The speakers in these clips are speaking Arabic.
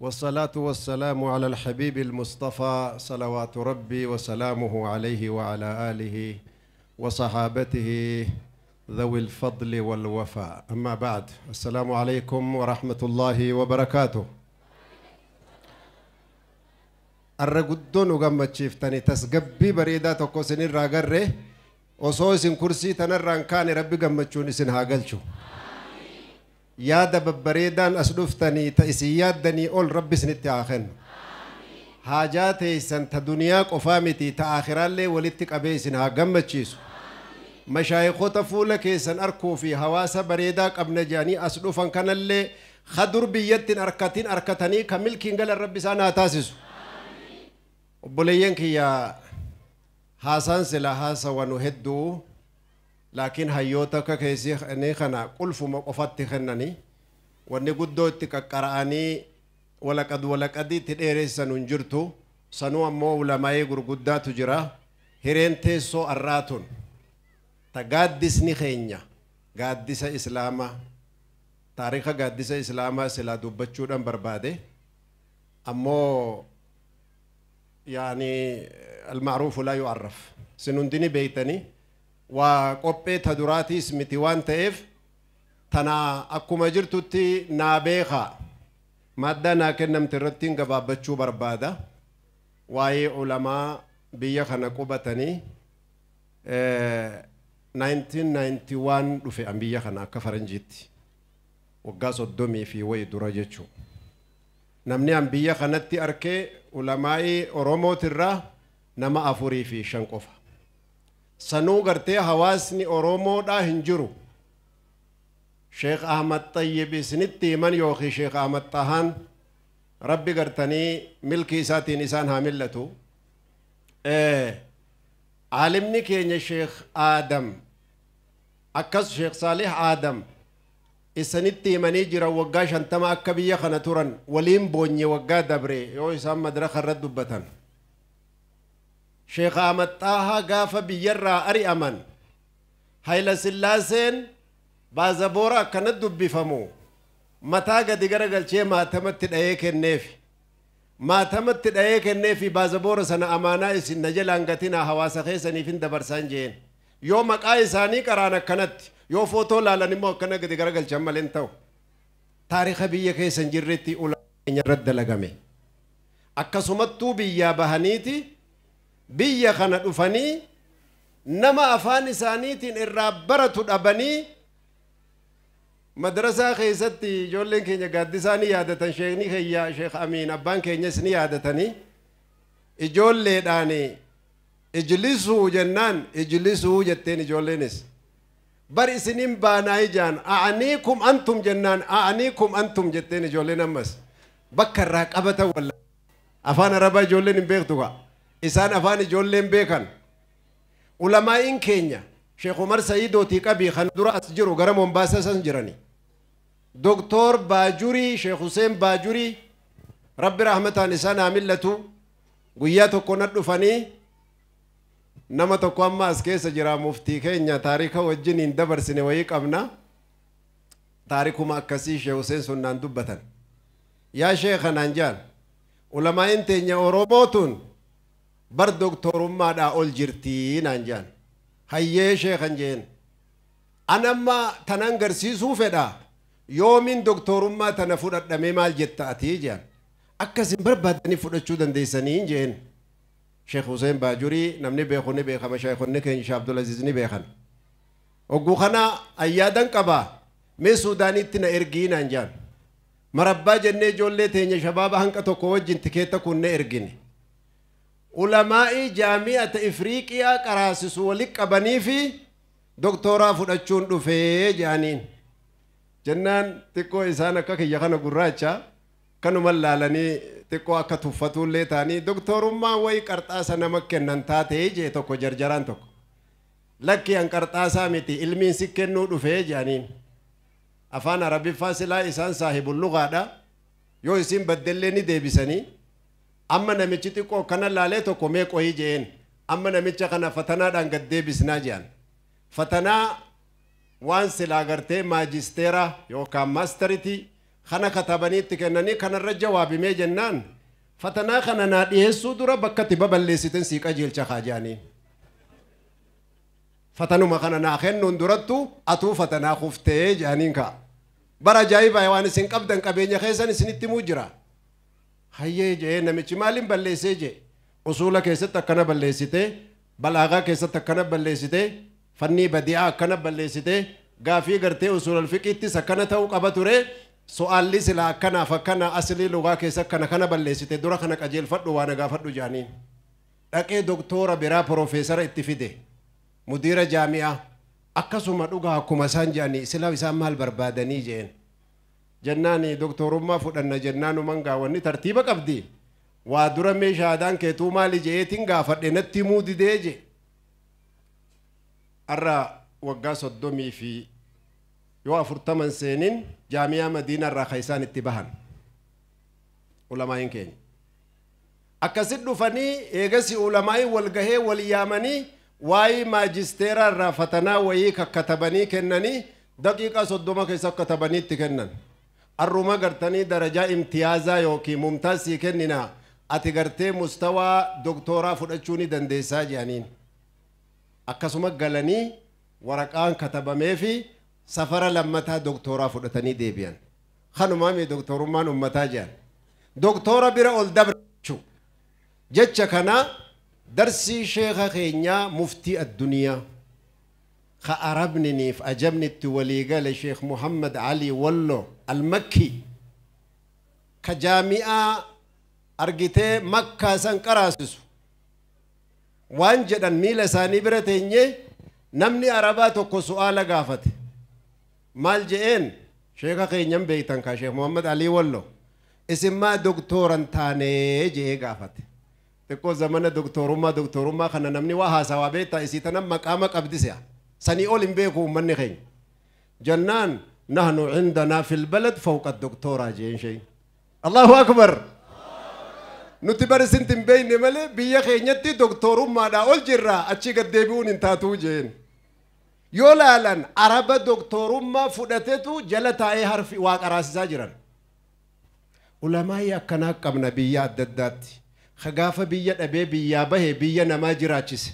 والصلاة والسلام على الحبيب المصطفى صلوات ربي وسلامه عليه وعلى آله وصحابته ذوي الفضل والوفاء أما بعد السلام عليكم ورحمة الله وبركاته الرقدون وقمتشيف تاني تسقبي بريدة تقوسين الرقر وصوصين كرسي تنران كان ربي قمتشون سنها قلشو yaada babbareedaan as dhuftanii ta isin yaaddanii ol rabbisnitti haa kennu haajaa teeysan ta duniyaa qofaa miti ta aakhiraallee walitti qabee isin haa gammachiisu mashaayikota fuula keessan arkuu fi hawaasa bareedaa qabna jedhanii as dhufan kanallee hadur biyyattiin arkatiin arkatanii ka milkiin galan rabbi isaan haa taasisu obboleeyyan kiyya haasaan sila haasawanu hedduu لكن هيوتك كيسي اني خنا قل فما قفت خناني واني قدو اتكا قرآني ولقد ولقد تديري سننجرتو سنو امو علمائي قر قدو تجرا هرين تيسو الراتون تا قادس نخينيا قادس اسلاما تاريخ قادس اسلاما سلا دوبتشونا برباده امو يعني المعروف لا يعرف سنندني بيتني waa qophee ta duraatiis miti waan ta'eef tana akkuma jirtutti naa beekaa madda naa kennamte irratti gabaabbachuu barbaada waa'ee ulamaa biyya kana qubatanii 1991 dhufe an biyya kana akka faranjiitti waggaa soddomii fi wayi dura jechuu namni an biyya kanatti arkee ulamaa'ii oromootirraa nama afurii fi shan qofa sanuu gartee hawaasni oromoodhaa hin jiru sheek ahmad tayyib isinitti himan yookiin sheek ahmad tahaan rabbi gartanii milki isaatiin isaan haa millatu caalimni keenya sheek aadam akkas sheek saalih aadam isanitti himanii jiran waggaa shantama akka biyya kana turan waliin boonye waggaa dabre yoo isaan madraka irratti dubbatan sheekh Ahmad Xaahaa gaafa biyyarraa ari'aman Hayila Sillaaseen baazaboora akkanatti dubbifamu mataa gadi garagalchee maatamatti dhahee kenneef maatamatti dhahee kenneefi baazaboora sana amaanaa isin na jala hangatinaa hawaasa keessaniif hin dabarsaan jeen yoo maqaa isaanii qaraan akkanatti yoo footoo laalan immoo akkana gadi garagalchan malee hin ta'u taariika biyya keessan jirretti ulaa irratti dalagame akkasumattuu biyyaa bahaniiti. biyya kana dhufanii nama afaan isaaniitiin irraa baratu dhabanii madrasaa keessatti ijoolleen keenya gaaddisaa ni yaadatan sheekni keenya sheek amiin abbaan keenyas ni yaadatanii ijoolleedhaan ijlisuu jennaan ijlisuu jetteen ijoolleenis bar isinin baanaa ijaan a'aniikum antum jennaan a'aniikum antum jetteen ijoolleen ammas bakka irraa qabatan wallaa afaan arabaa ijoolleen hin beektu kaa isaan afaan ijoolleen beekan ulamaa'iin keenya sheekh umar sa'iidootii qabii kan dura as jiru gara mombaasaa san jirani doktor baajurii sheekh huseen baajurii rabbi rahmataan isaan haa millatu guyyaa tokko nan dhufanii nama tokko amma as keessa jira muftii keenya taarika wajjin hin dabarsine wayii qabna taarikuma akkasii sheekh huseen sunnaan dubbatan yaa sheekha naan jaal ulamaa'in teenya oromootuun bar doktorummaadhaa ol jirtii naan jaan hayyee sheekan jeen anamma tanan garsiisuu fedha yoomin doktorummaa tana fudhadhamee maal jetta atii jaan akkasin barbaadanii fudhachuu dandeessanii jeen sheekh Hussein Baajurii namni beeku ni beekama sheekonni keenya Sheekh Abdulaziz ni beekan ogguu kana ayyaadan qabaa mee Suudaanitti na ergii naan jaan marabbaa jennee ijoollee teenya shabaaba hanqa tokko wajjin tikeetta kun ne ergine. ulamaa'i jaami'ata ifriiqiyaa qaraasisu walitti qabanii fi doktooraa fudhachuun dhufee jaaniin jennaan xiqqoo isaan akka kiyya kana gurraacha kanuma laalanii xiqqoo akka tuffatullee taanii doktorummaan wayi qarxaasa nama kennan taatee jee tokko jarjaraan tokko lakki an qarxaasaa miti ilmiin si kennuu dhufee jaaniin afaan arabiffaa silaa isaan saahibullugaadha yoo isin baddellee ni deebisanii amma namichi xiqqoo kana laalee tokko meeqooyi jeen amma namicha kana fatanaadhaan gad deebisnaa jedhan fatanaa waan silaa gartee maajisteera yookaan maastaritii kana katabaniitti kennanii kanarra jawaabimee jennaan fatanaa kana naa dhiyeessuu dura bakka itti baballeessitin sii qajeelcha haajaanii. Fatanuma kana naa kennuun durattu atuu fatanaa kuftee jedhaniin ka'a. Bara ajaa'ibaa waan isin qabdan qabeenya keessan isinitti muu jira. hayyee jee namichi maaliin balleessee jee usuula keessatti akkana balleessite balaagaa keessatti akkana balleessite fannii badi'aa akkana balleessite gaafii gartee usuulal fiqiittis akkana ta'uu qaba ture so'aalli silaa akkanaaf akkana asilii lugaa keessa akkana kana balleessite dura kana qajeelfadhu waa nagaafadhu jaaniin dhaqee doktoora biraa profeesara itti fide mudiira jaami'aa akkasuma dhugaa akkuma isaan jaanii silaa isaan maal barbaadanii jeen jennaani doktorummaa fudhanna jennaanu mangaa wanni tartiiba qabdi waa dura mee shaadaan keetuu maali je'eetiin gaafadhe natti himuu didee je arra waggaa soddomii fi yoo afurtaman seeniin jaamiyaa madiina irraa ka isaan itti bahan ulamaayin keenya akkasit dhufanii eegasi ulamaayin walgahee wal yaamanii waa'ee maajisteeraa irraa fatanaa wayii kakkatabanii kennanii daqiiqaa soddoma keessa akka tabaniitti kennan arruma gartanii darajaa imtiyaazaa yookiin mumtaasii kenninaa ati gartee mustawaa doktooraa fudhachuu ni dandeessaa jedhaniin akkasuma galanii waraqaan katabamee fi safara lammataa doktooraa fudhatanii deebi'an kanumaami doktorummaan ummataa jedhan doktoora bira ol dabra jecha kana darsii sheeka keenyaa muftii addunyaa نيف أجمني التولي قال لشيخ محمد علي ولو المكي كجامعة أرجتي مكة سنقراسس وان جدن ميل ساني برتيني نمني عربات وكو سؤال قافت مال جئين شيخ خي نم بيتن شيخ محمد علي ولو اسم ما دكتور انتاني جئي قافت تكو زمن دكتور ما خنا نمني وها سوابيتا اسي تنم مقام قبدسيا سني أولم بيكو مني خين جنان نحن عندنا في البلد فوق الدكتورة جين شيء الله أكبر نتبر سنتم بين ملي بيا خينيتي دكتور ما دا أول جرا أشي قد ديبون انتاتو جين يولا يولالن عرب دكتور ما فدتتو جلتا أي حرف واق راس زاجرا علماء يكنا قبنا نبيا ددات خغافة بيا أبي بيا به بيا نما جراتشس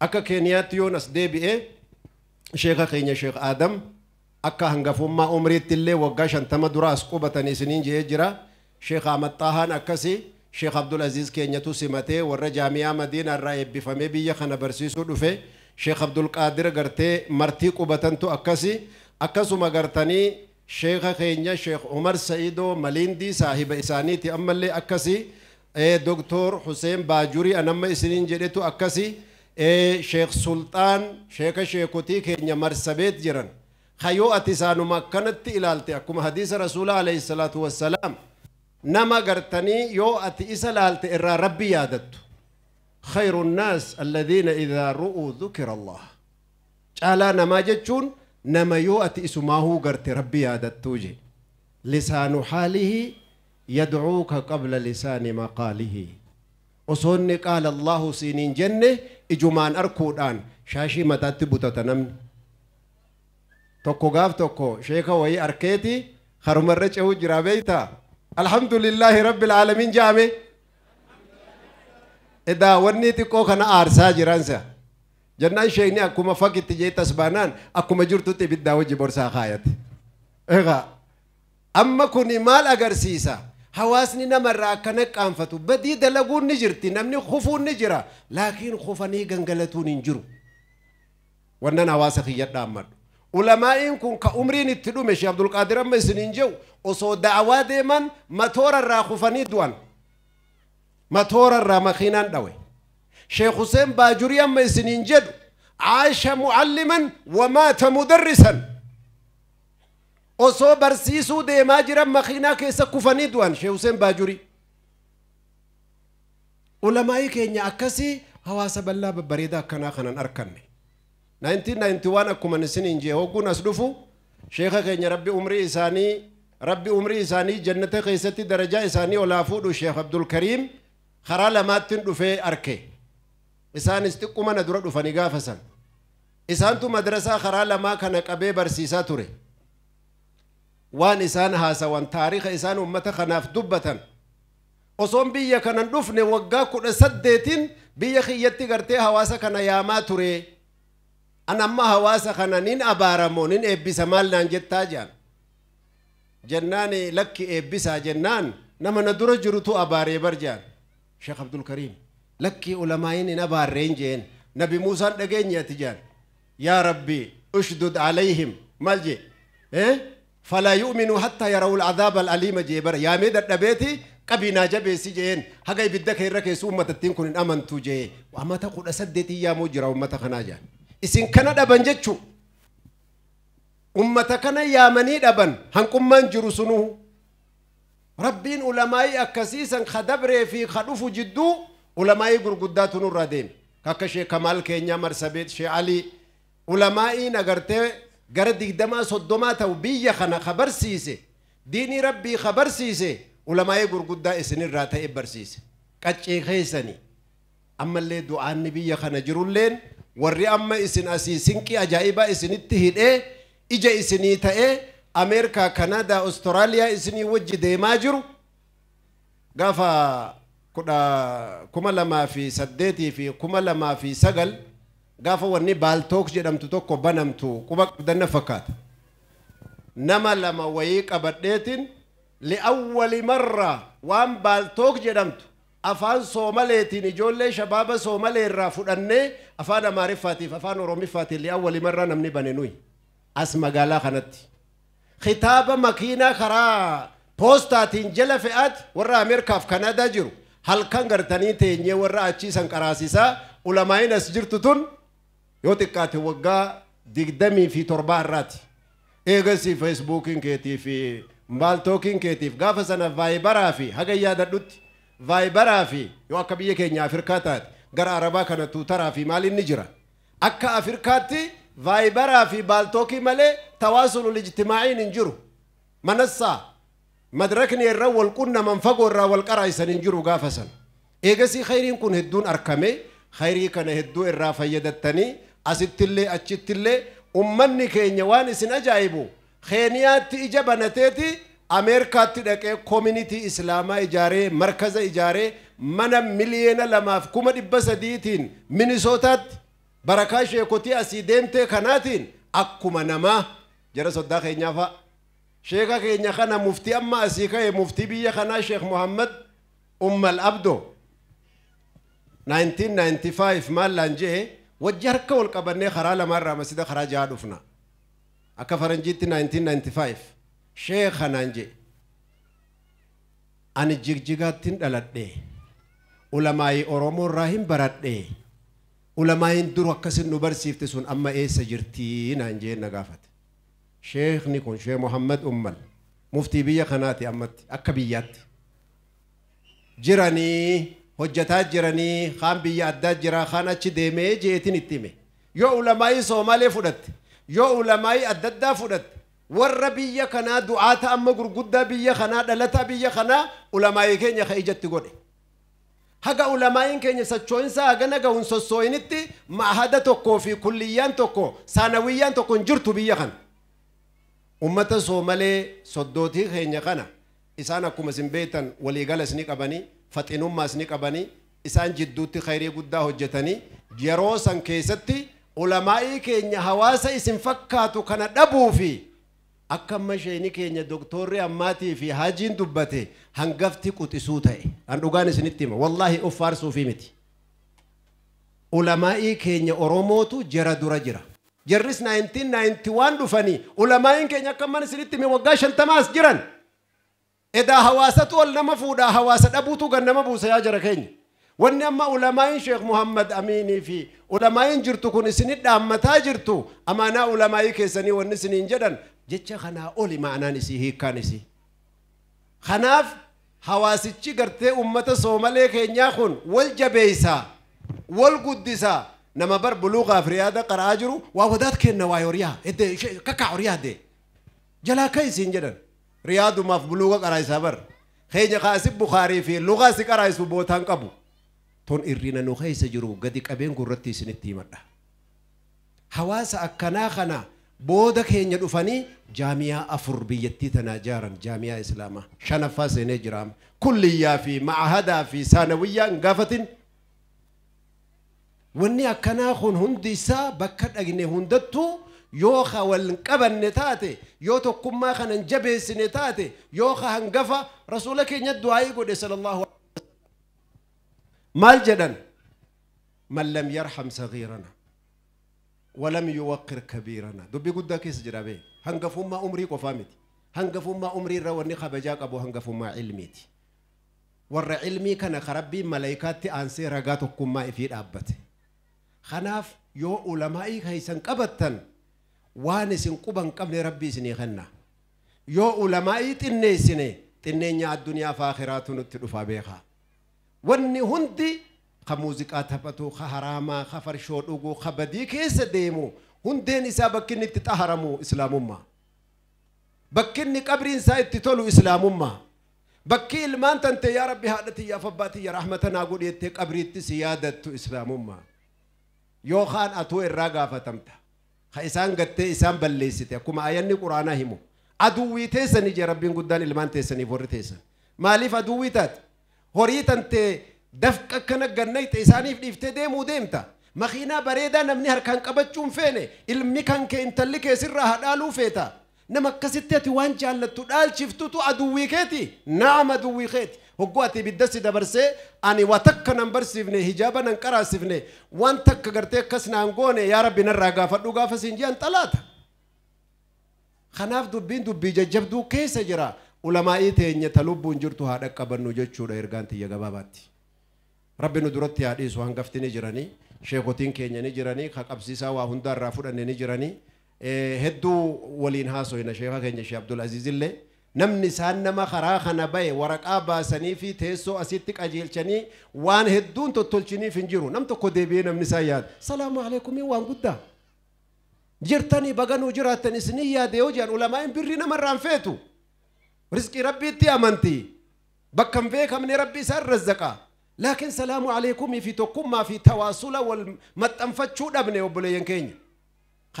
akka keeniyaatti yoonas deebi'ee sheeka keenya sheek aadam akka hangafummaa umriitti illee waggaa shantama duraas qubatan isiniin jee jira sheek amaxaahaan akkasii sheek abdul aziz keenyatu simatee warra jaamiyaa madiinaa irraa eebbifamee biyya kana barsiisuu dhufe sheek abdul qaadir gartee martii qubatantu akkasii akkasuma gartanii sheeka keenya sheek umar sa'idoo maliindii saahiba isaaniiti ammallee akkasii doktor huseen baajurii anamma isiniin jedhetu akkasii شيخ سلطان شيخ شيخوتي كينيا مرسبيت جيران خيو أتسانو ما كانت إلالتي اكم حديث رسول عليه الصلاة والسلام نما غرتني يو أتئس لالتي إرى ربي يادت خير الناس الذين إذا رؤوا ذكر الله جالا نما جتشون نما يو أتئس ما هو غرت ربي يادت توجي لسان حاله يدعوك قبل لسان مقاله وصوني قال الله سينين جنة إجمان أركودان شاشي متاتي بوتاتنم توكو غاف توكو شيخا وهي أركيتي خرمرج أو جرابيتا الحمد لله رب العالمين جامي إذا ورنيتي كو خنا أرسا جرانسا جنان شيخني أكما فكت جي تسبانان أكما جرتو تبدا وجبور ساخايت إغا أما كوني مال أغر سيسا هواسني نمر أكنة كامفتو بدي دلقون نجرتي نمني خوفون نجرا لكن خوفني جنجلتون ينجرو وانا هواس خيار دامر علماء إنكم كأمرين تلو مش عبد القادر ما سننجو أصو دعوة من ما ثورة را خوفني دوان ما ثورة را ما خينان دوي شيخ حسين باجوري ما سننجد عاش معلما ومات مدرسا osoo barsiisuu deemaa jiran makiinaa keessa kufanii du'an shee Hussein Baajuri. Ulamaa'ii keenya akkasii hawaasa bal'aa babbareedaa akkanaa kanan arkanne. 1991 akkuma isiniin jee hogguun as dhufu sheeka keenya rabbi umrii isaanii rabbi umrii isaanii jannata keessatti darajaa isaanii olaa fuudhu sheek Abdul Kariim karaa lamaattiin dhufee arke. Isaanis xiqquma na dura dhufanii gaafasan. Isaantu madrasaa karaa lamaa kana qabee barsiisaa ture. وان إسان هاسا وان تاريخ إسان أمتا خناف دبة وصوم بيا كانن دفن وقا كنا سدتين بيا خيتي غرتي هواسا كان ياما توري أنا ما هواسا كان نين أبارمو نين إبسا مالنا جتا جان جناني لك إبسا جنان نما ندرجرتو أباري برجان شيخ عبد الكريم لكي علمائين إن أبارين نبي موسى نجين يتجان يا ربي أشدد عليهم مالجي إيه؟ فلا يؤمنوا حتى يروا العذاب الأليم جبر يا ميد النبيتي قبينا جبسي جين هجا بدك يرك يسوم ما تتينكم إن أمنتوا جي وأما تقول أسدتي يا مجرى وما تخناجا إسين كنا دبن جتشو أمة كنا يا مني دبن هنكم من جرسنوه ربين علماء أكسيسا خدبر في خلوف جدو علماء قرقدات الرديم كاكشي كمال كينيا مرسبيت شي علي علماء نغرتي قرد دقدما صدما توبية خنا خبر سيسي ديني ربي خبر سيسي ولما يقول قد إسن الراتة إبر سيسي قد خيسني أما اللي دعاء النبي خنا جرون لين warri amma isin asii sinqii ajaa'ibaa isinitti hidhee ija isinii ta'ee ameerikaa kanaadaa awustiraaliyaa isinii wajji deemaa jiru gaafa kudha kuma lamaa fi saddeetii fi kuma lamaa fi sagal gaafa wanni baaltooks jedhamtu tokko banamtu quba qabdanna fakkaata nama lama wayii qabadheetiin li'awwali marra waan baaltook jedhamtu afaan soomaleetiin ijoollee shabaaba soomalee irraa fudhannee afaan amaariffaatiif afaan oromiffaatiif li'awwali marraa namni bane nuyi as magaalaa kanatti kitaaba makiinaa karaa poostaatiin jala fe'aati warra ameerikaaf kanaadaa jiru halkan gartanii teenyee warra achiisan qaraasisaa ulamaayin as jirtu tun يوتيكات وقا دقدمي في ترباه راتي إيغسي فيسبوكين كيتي في مال مبالتوكين كيتي في قافة أنا فايبرا في هقا يادا دوت فايبرا في يو أكا بيه كينيا أفركاتات غر عربا كان توترا في مال النجرة أكا أفركاتي فايبرا في بالتوكي مالي تواصل الاجتماعي ننجرو منصة مدركني الرول كنا منفقو الرول قرأيسا ننجرو قافة إيغسي خيرين كن هدون أركمي خيري كان هدو الرافيدتني asittillee achittillee ummanni keenya waan isin ajaa'ibu keeniyaatti ija america ameerikaatti dhaqee koominitii islaamaa ijaaree markaza ijare mana miliyeena lamaaf kuma dhibba minnesota minisootaatti barakaa sheekotii kanatin deemtee kanaatiin akkuma namaa jara soddaa keenyaa fa'a. sheeka keenya kana muftii amma asii ka'e muftii biyya kanaa sheek muhammad ummal abdo 1995 maallaan wajji harka wal qabannee karaa lamaarraa masida karaa jaha dhufna akka faranjiitti 1995 sheekanaan jee ani jigjigaattiin dhaladhee ulamaayii oromoo irraa hin baradhee ulamaayiin dur akkasin nu barsiifte sun amma eessa jirtii naan jee na gaafate sheekni kun shee mohammad ummal muftii biyya kanaati ammatti akka biyyaatti jiranii hojjataa jiranii kaan biyya addaa jira kaan achi deemee jeetiin itti hime yoo ulamaa'ii soomaalee fudhatte yoo ulamaa'ii adda addaa fudhatte warra biyya kanaa du'aata amma gurguddaa biyya kanaa dhalataa biyya kanaa ulamaa'ii keenya ka ijatti godhe haga ulamaa'iin keenya socho'insa hagana gahuun sossoo'initti ma'ahada tokkoo fi kulliyyaan tokko saanawiyyaan tokko hin jirtu biyya kana ummata soomalee soddootii keenya kana isaan akkuma isin beektan waliigala isinii qabanii faxinummaas ni qabanii isaan jidduutti khayrii guddaa hojjetanii yeroo san keessatti ulamaa'ii keenya hawaasa isin fakkaatu kana dhabuu fi akka amma sheeni keenya doktorri ammaatii fi haajiin dubbate hangafti quxisuu ta'e an dhugaan isinitti hima wallaahi of faarsuufii miti ulamaa'ii keenya oromootu jara dura jira jarris 1991 dhufanii ulamaa'in keenya akka amman isinitti hime waggaa shantamaas jiran إذا هواسة ولما فودا هواسة أبوتو جنما بوسيا جركين ونما علماء شيخ محمد أميني في علماء جرتو كن سنين دام متاجرتو أما أنا علماء كيسني ونسنين جدا جتشا خنا أولي معنا نسي هيك كانسي خناف hawaasichi gartee uummata soomalee keenyaa kun wal jabeeysaa wal guddisaa nama bar buluuqaaf riyaada qara'aa jiru waa wadaat kenna waa horiyaa kakkaa horiyaa dee jalaa ka isiin jedhan riyaadumaaf buluuqa qaraayisaa bara keenya kaasi bukaarii fi lugaa si qaraayisu bootaan qabu ton irriina nu keessa jiru gadi qabeen gurratti isinitti himadha hawaasa akkanaa kana booda keenya dhufanii jaamiyaa afur biyyattii tanaa jaaran jaamiyaa islaamaa shanaffaa seenee jiraama kulliyyaa fi ma'ahadaa fi saanawiyyaan gaafatin wanni akkanaa kun hundi isaa bakka dhagne hundattuu يوخا والنقبن نتاتي يوتو كما خن انجبس سنتاتي يوخا هنقفا رسولك يد قد صلى الله عليه وسلم مال جدن من لم يرحم صغيرنا ولم يوقر كبيرنا دو دبي قد كيس جرابي هنقفوا ما عمري قفامتي هنقفوا ما عمري رواني خبجاك أبو هنقفوا ما علميتي ور علمي كان خربي malaayikaatti aansee ragaa كما ifii dhaabbate خناف يو علماء هيسن قبتن وان سنقبن قبل ربي سنخنا يو علمائي تنني سنة تنني الدنيا فاخراتون تلوفا بيخا واني هندي خموزيكا تفتو خهراما خفر شوروغو خبدي كيس ديمو هندين إسا بكين تتحرمو إسلام أمم بكين قبر إنسا تتولو إسلام أمم بكين المان تنت يا ربي هادتي يا فباتي يا رحمتنا قولي تي قبر تسيادة إسلام أمم يو خان أتو الرقا فتمتها خيسان قتة إسان بلليسته كم آياني قرآن هيمو أدوية تيسني جي ربين قدان إلمان تيسني فور تيسن ما ليف أدوية تات هوريت أنت دفك كنا جنني تيساني في افتدى موديم تا ما خينا بريدا نمني هركان كبت شوم فيني إلمي كان كين تلك يسير راح دالو فيتا نمك كسيتة توان جالت تدال شفتو تو أدوية نعم أدوية hogguu ati ibidda si dabarsee ani waa takka nan barsiifne hijaaba nan qaraasiifne waan takka gartee akkas naan goone yaa rabbi narraa gaafadhu gaafa siin ji'an xalaata. Kanaaf dubbiin dubbii jajjabduu keessa jira ulamaa'ii teenyata lubbuun jirtu haa dhaqqabannu jechuudha ergaan xiyya gabaabaatti. Rabbi nu duratti haa dhiisu hangafti ni jiranii sheekotiin keenya ni jirani ka qabsiisaa waa hundaa irraa fudhanne ni jiranii hedduu waliin haaso'ina sheeka keenya shee Abdul Aziz illee. namni isaan nama karaa kana bahe waraqaa baasanii fi teessoo asitti qajeelchanii waan hedduun tottolchiniif hin jiru nam tokko deebi'ee namni isaa yaada salaamu aleekumiin waan guddaa jirtanii baganuu jiraattan isinii yaade yoo jedhan ulamaa'in birrii namarraan feetu rizqii rabbiitti amantii bakka hin beekamne rabbi isaan razzaqa laakiin salaamu aleekumii fi tokkummaa fi tawaasula wal maxxanfachuu dhabne obboleeyyan keenya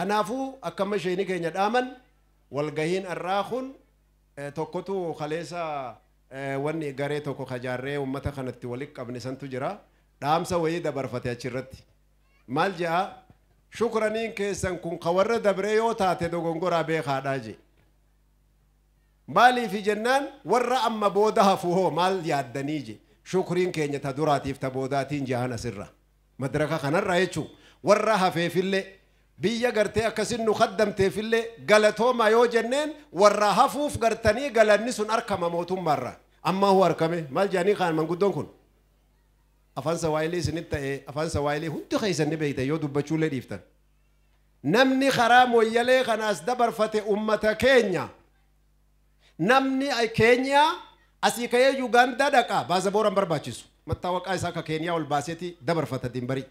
kanaafuu akka amma isheenii keenya dhaaman walgahiin arraakuun tokkotu kaleessa wanni garee tokko kajaarree uummata kanatti walitti qabne santu jira dhaamsa wayii dabarfate achirratti maal je'a shukraniin keessan kun ka warra dabree yoo taate dogongoraa beekaadhaa jee maaliif jennaan warra amma booda hafu hoo maal yaaddanii je shukriin keenya ta duraatiif ta boodaatiin jahan asirra madaraka kanarra jechuu warra hafeefillee biyya gartee akkasin nu kaddamteef illee galatooma yoo jenneen warra hafuuf gartanii galanni sun harkama mootummaarra ammaa huu harkame maal jedhanii kaan manguddoon kun afaan sawaayilee isinit ta'ee afaan sawaayilee hundi keessan ni beektan yoo dubbachuullee dhiiftan namni karaa moyyalee kanaas dabarfate ummata keenya namni keenyaa asii ka'ee yuugaandaa dhaqa baazabooraan barbaachisu mattaawaqaa isaa akka keenyaa ol baaseeti dabarfata dimbarii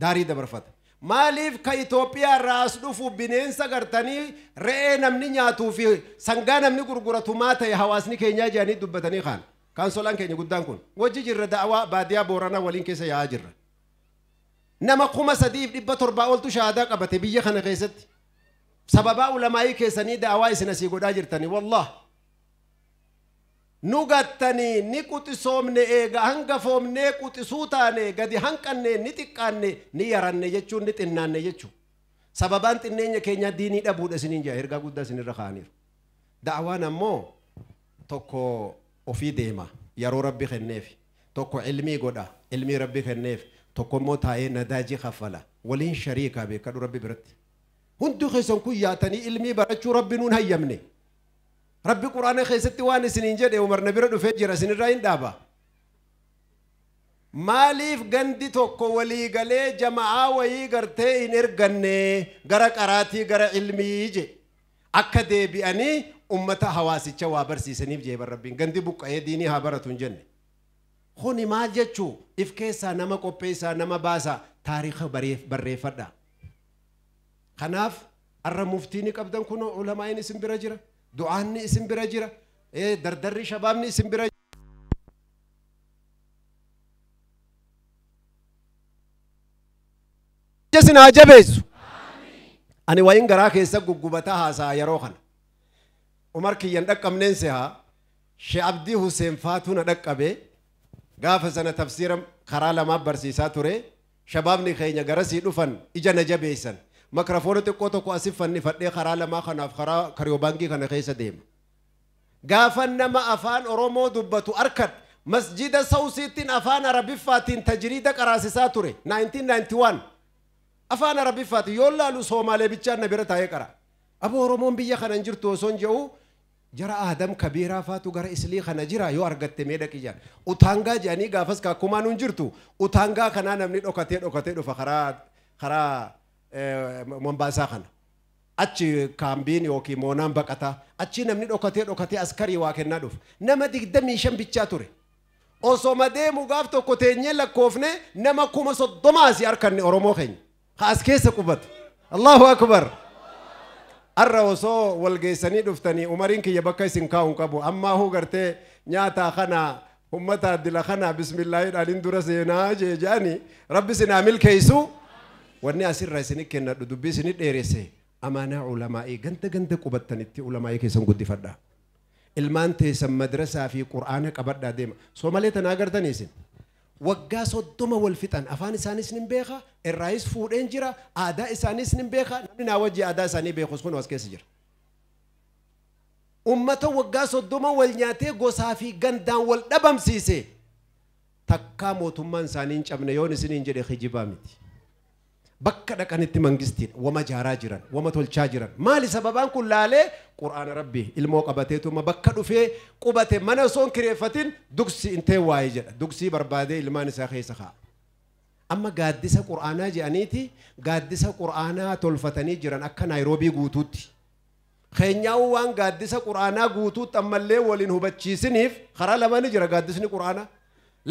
daarii dabarfata ماليف كايتوبيا راس دوفو بنين سكرتني رئي نمني نياتو في سنغا نمني قرقورة توماتي حواسني كينيا جاني دوبتني خان كان سولان كيني قدان كون وجي جر دعوة باديا بورانا والين كيسا يا جر نما قوما سديف لبا تربا أولتو شهادا قبتي بيخان قيست سببا علمائي كيساني دعوة سنسي قدا جرتني والله nu gattanii ni quxisoomne eega hanga foomnee quxisuu taane gadi hanqanne ni xiqqaanne ni yaranne jechuun ni xinnaanne jechuu sababaan xinneenya keenya diinii dhabuudha isiniin jira ergaa guddaa isinirra kaa'aniiru da'awaan ammoo tokko ofii deema yeroo rabbi kenneef tokko ilmii godha ilmii rabbi kenneef tokko immoo taa'ee nadaajii kaffala waliin shariikaa beekadhu rabbi biratti hundi keessan kun yaatanii ilmii barachuu rabbi nuun hayyamne. rabbi quraana keessatti waan isiniin jedhe umarna bira dhufee jira isinirraa hin dhaaba maaliif gandi tokko walii galee jama'aa wayii gartee hin erganne gara qaraatii gara ilmii je akka deebi'anii ummata hawaasicha waa barsiisaniif jeeban rabbiin gandi buqqa'ee diinii haa baratu hin jenne kuni maal jechuu if keessaa nama qopheessaa nama baasaa taariika barreeffadha kanaaf arra muftii ni qabdan kun ulamaa'iin isin bira jira du'aanni isin bira jira dardarri shabaabni isin bira isin haa jabeessu ani wayin garaa keessa guggubataa haasa'a yeroo kana umar kiyyan dhaqqabneen sehaa shee abdii huseen faatuu na dhaqqabee gaafa sana tafsiira karaa lamaa barsiisaa ture shabaabni keenya garasii dhufan ija na jabeessan makrafoona xiqqoo tokko asif fannifadhee karaa lamaa kanaaf karaa karyoobaangii kana keessa deema. Gaafa nama afaan Oromoo dubbatu harkan masjida Sawusiittiin afaan Arabiffaatiin tajriida qaraasisaa ture 1991 afaan Arabiffaatiin yoo laalu Soomaalee bichaan na bira taa'ee qara. Aboo Oromoon biyya kana hin jirtu osoo hin jedhu jara aadam kabiiraa faatu gara islii kana jira yoo argatte mee dhaqi jedhan utaangaa jedhanii gaafas kaakkumaan hin jirtu utaangaa kanaa namni dhokatee dhokatee dhufa karaa karaa Mombaasaa kana. Achi kaambiin yookiin moonaan baqataa achi namni dhokatee dhokatee askarii waa kennaa dhufu nama digdamii shan bichaa ture. Osoma deemu gaaf tokko teenyee lakkoofne nama kuma soddomaa asii harkanne Oromoo keenya. Ha as keessa qubatu. Allahu akbar. Arra osoo walgeessanii dhuftanii umariin kiyya bakka isin kaa'u hin qabu. Ammaa hoo gartee nyaataa ummata addila kanaa bismillaahidhaan dura seenaa jee jedhanii rabbi sinaa milkeessuu. wanni asirraa isinii kennadhu dubbii isinii dheeresse amaanaa ulamaa'ii ganda ganda qubattanitti ulamaa'ii keessan guddifadha. Ilmaan teessan madrasaa fi qura'aana qabadhaa deema. Soo malee tanaa agartanii isin. waggaa soddoma wal fixan afaan isaanis nin beeka irraayis fuudheen jira aadaa isaanis nin beeka namni naa wajji aadaa isaanii beekus kun as keessa jira. Ummata waggaa soddoma wal nyaatee gosaa fi gandaan wal dhabamsiise takkaa mootummaan isaanii hin cabne yoon isin hin jedhe hijibaa miti. bakka dhaqanitti mangistiidha wama jaaraa jiran wama tolchaa jiran maali sababaan kun laalee quraana rabbii ilmoo qabateetuma bakka dhufee qubate mana osoo hin kireeffatin dugsii intee waa'ee jedha dugsii barbaadee ilmaan isaa keessa kaa'a. Amma gaaddisa quraanaa je'aniiti gaaddisa quraanaa tolfatanii jiran akka naayiroobii guutuutti. Keenyaa'uu waan gaaddisa quraanaa guutuutti ammallee waliin hubachiisiniif karaa lamaan jira gaaddisni quraanaa.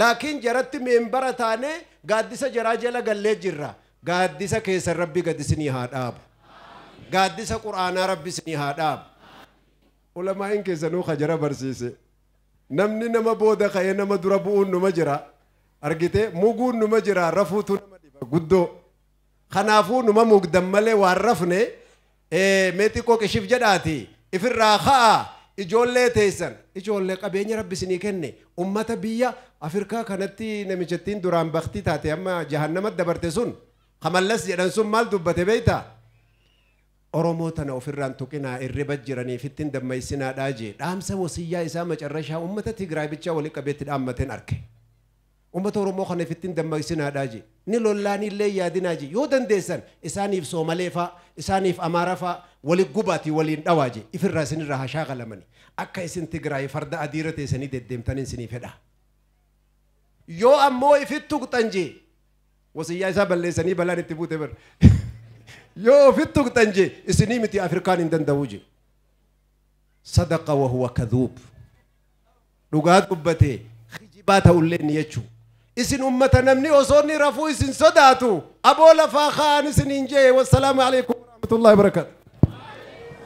Laakiin jaratti meembara taanee gaaddisa jaraa jala gallee jirra. gaaddisa keessa rabbi gaddisinii haa dhaabu gaaddisa quraanaa rabbisinii haa dhaabu ulamaa'in keessanuu kajara barsiise namni nama booda ka'ee nama dura bu'uun numa jira argite muguun numa jira rafuutu nama dhiba guddoo kanaafuu numa mugdan malee waan rafne meexiqqoo qishiif jedhaati ifirraa ka'a ijoollee teessan ijoollee qabeenya rabbisinii kenne ummata biyya afirkaa kanatti namichattiin duraan baktii taate amma jahannamatti dabarte sun kamallas jedhan sun maal dubbate beeyta oromoo tana ofirraan tuqinaa irriba jiraniif ittiin dammeessinaadhaa jee dhaamsa wasiyyaa isaa macarrashaa uummata Tigraay bicha waliin qabeetti dhaammateen arge. Uummata Oromoo kanaaf ittiin dammeessinaadhaa jee ni lollaanillee yaadinaa jee yoo dandeessan isaaniif Soomalee fa'aa isaaniif Amaaraa fa'aa waliin gubaatii waliin dhawaa jee ifirraa isinirraa hashaa qalamani akka isin Tigraay farda adiirra teessanii deddeemtaniin isiniif hedha. Yoo ammoo ifitti tuqxan jee وسياسة بلسانية بلاد تبوت ابر يو فيتوك تنجي اسنيمتي افريقان اندن دوجي صدق وهو كذوب لغات قبتي خجبات اولين يچو اسن امتا نمني وصوني رفو اسن صداتو ابو لفاخان اسن انجي والسلام عليكم ورحمة الله وبركاته